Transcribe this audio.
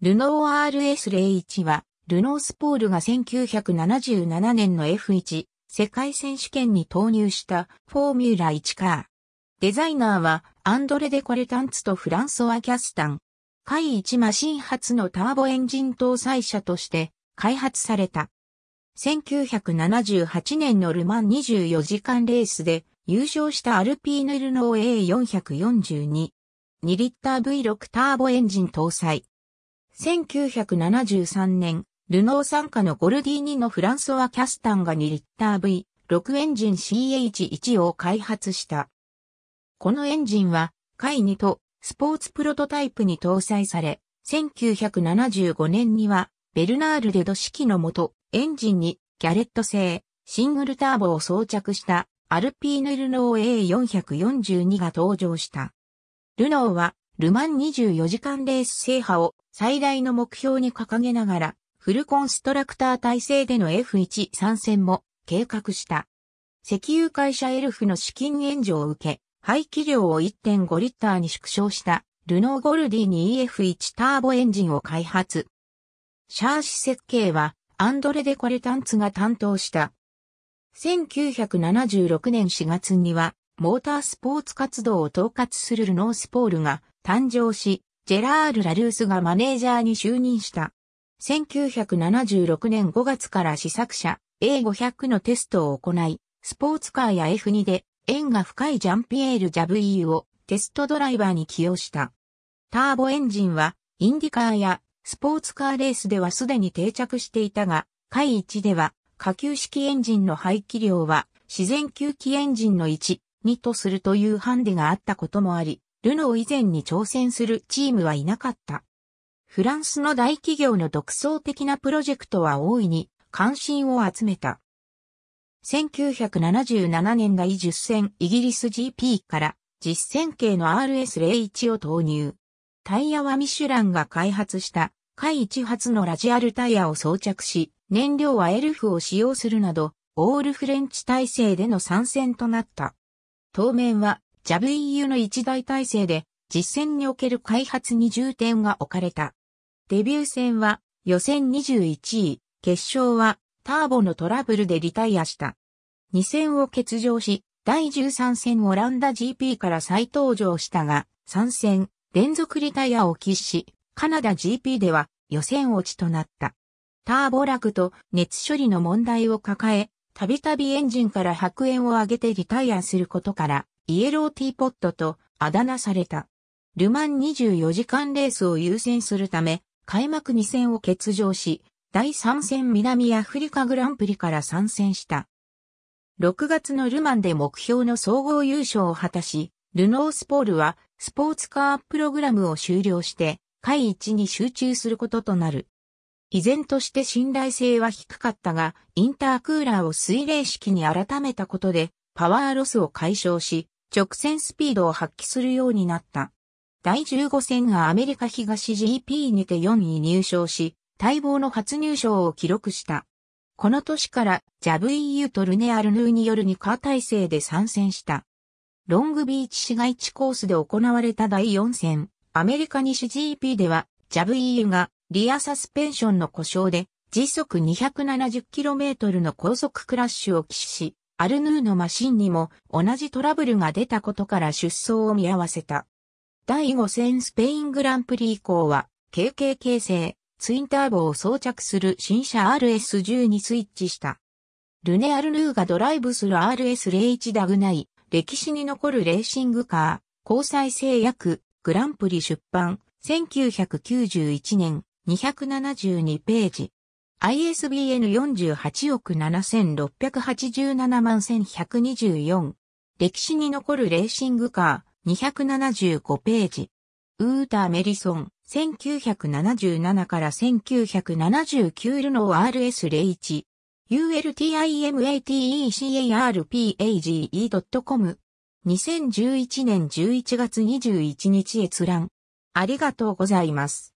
ルノー RS01 は、ルノースポールが1977年の F1 世界選手権に投入したフォーミュラ1カー。デザイナーはアンドレ・デ・コレタンツとフランソワ・キャスタン。海1マシン初のターボエンジン搭載車として開発された。1978年のルマン24時間レースで優勝したアルピーヌルノー A442。2リッター V6 ターボエンジン搭載。1973年、ルノー傘下のゴルディーニのフランソワ・キャスタンが2リッター V6 エンジン CH1 を開発した。このエンジンは、回2とスポーツプロトタイプに搭載され、1975年には、ベルナール・デド式のもと、エンジンにギャレット製、シングルターボを装着したアルピーヌ・ルノー A442 が登場した。ルノーは、ルマン24時間レース制覇を最大の目標に掲げながら、フルコンストラクター体制での F1 参戦も計画した。石油会社エルフの資金援助を受け、排気量を1.5リッターに縮小したルノーゴルディに EF1 ターボエンジンを開発。シャーシ設計はアンドレ・デコレタンツが担当した。1976年4月にはモータースポーツ活動を統括するルノースポールが誕生し、ジェラール・ラルースがマネージャーに就任した。1976年5月から試作車 A500 のテストを行い、スポーツカーや F2 で縁が深いジャンピエール・ジャブイーをテストドライバーに起用した。ターボエンジンはインディカーやスポーツカーレースではすでに定着していたが、回1では下級式エンジンの排気量は自然吸気エンジンの1、2とするというハンデがあったこともあり、ルノー以前に挑戦するチームはいなかった。フランスの大企業の独創的なプロジェクトは大いに関心を集めた。1977年第10戦イギリス GP から実戦系の RS01 を投入。タイヤはミシュランが開発した海一発のラジアルタイヤを装着し、燃料はエルフを使用するなど、オールフレンチ体制での参戦となった。当面は JAV-EU の一大体制で実践における開発に重点が置かれた。デビュー戦は予選21位、決勝はターボのトラブルでリタイアした。2戦を欠場し、第13戦オランダ GP から再登場したが、3戦連続リタイアを喫し、カナダ GP では予選落ちとなった。ターボラグと熱処理の問題を抱え、たびたびエンジンから白煙を上げてリタイアすることから、イエローティーポットとあだ名された。ルマン24時間レースを優先するため、開幕2戦を欠場し、第3戦南アフリカグランプリから参戦した。6月のルマンで目標の総合優勝を果たし、ルノースポールはスポーツカープログラムを終了して、会一に集中することとなる。依然として信頼性は低かったが、インタークーラーを水冷式に改めたことで、パワーロスを解消し、直線スピードを発揮するようになった。第15戦がアメリカ東 GP にて4位入賞し、待望の初入賞を記録した。この年からジャブ EU とルネアルヌーによる2カ体制で参戦した。ロングビーチ市街地コースで行われた第4戦、アメリカ西 GP では、ジャブ EU がリアサスペンションの故障で時速 270km の高速クラッシュを起死し、アルヌーのマシンにも同じトラブルが出たことから出走を見合わせた。第5戦スペイングランプリ以降は、k k 形成、ツインターボを装着する新車 RS10 にスイッチした。ルネ・アルヌーがドライブする RS01 ダグナイ、歴史に残るレーシングカー、交際制約、グランプリ出版、1991年、272ページ。ISBN 48億7687万1124。歴史に残るレーシングカー275ページ。ウーター・メリソン、1977から1979ルノー RS01。ultimatecarpage.com。2011年11月21日閲覧。ありがとうございます。